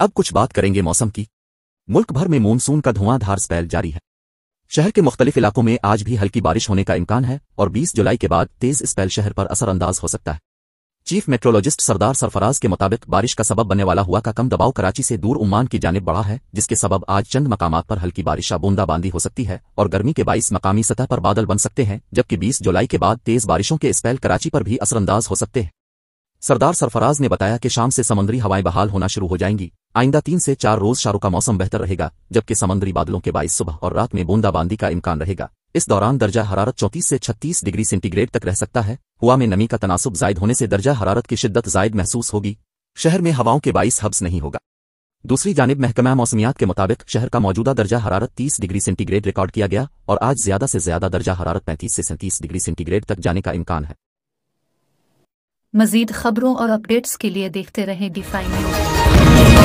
अब कुछ बात करेंगे मौसम की मुल्क भर में मानसून का धुआंधार स्पैल जारी है शहर के मुख्तलिफ इलाकों में आज भी हल्की बारिश होने का इम्कान है और 20 जुलाई के बाद तेज स्पैल शहर पर असरअंदाज हो सकता है चीफ मेट्रोलॉजिस्ट सरदार सरफराज के मुताबिक बारिश का सबब बनने वाला हुआ का कम दबाव कराची से दूर उम्मान की जानब बढ़ा है जिसके सबब आज चंद मकाम पर हल्की बारिश या बूंदाबांदी हो सकती है और गर्मी के बाईस मकामी सतह पर बादल बन सकते हैं जबकि 20 जुलाई के बाद तेज बारिशों के स्पैल कराची पर भी असरअंदाज हो सकते हैं सरदार सरफराज ने बताया कि शाम से समुद्री हवाएं बहाल होना शुरू हो जाएंगी आइंदा तीन से चार रोज शारों का मौसम बेहतर रहेगा जबकि समुद्री बादलों के बाईस सुबह और रात में बूंदाबांदी का इम्कान रहेगा इस दौरान दर्जा हरारत चौंतीस से छत्तीस डिग्री सेंटीग्रेड तक रह सकता है हुआ में नमी का तनासब जायद होने से दर्जा हरारत की शिद्दत जायद महसूस होगी शहर में हवाओं के बाईस हब्स नहीं होगा दूसरी जानब महकमा मौसमियात के मुताबिक शहर का मौजूदा दर्जा हरारत 30 डिग्री सेंटीग्रेड रिकॉर्ड किया गया और आज ज्यादा से ज्यादा दर्जा हरारत 35 से सैंतीस डिग्री सेंटीग्रेड तक जाने का इम्कान है मजीद खबरों और अपडेट्स के लिए देखते रहें डिफाइन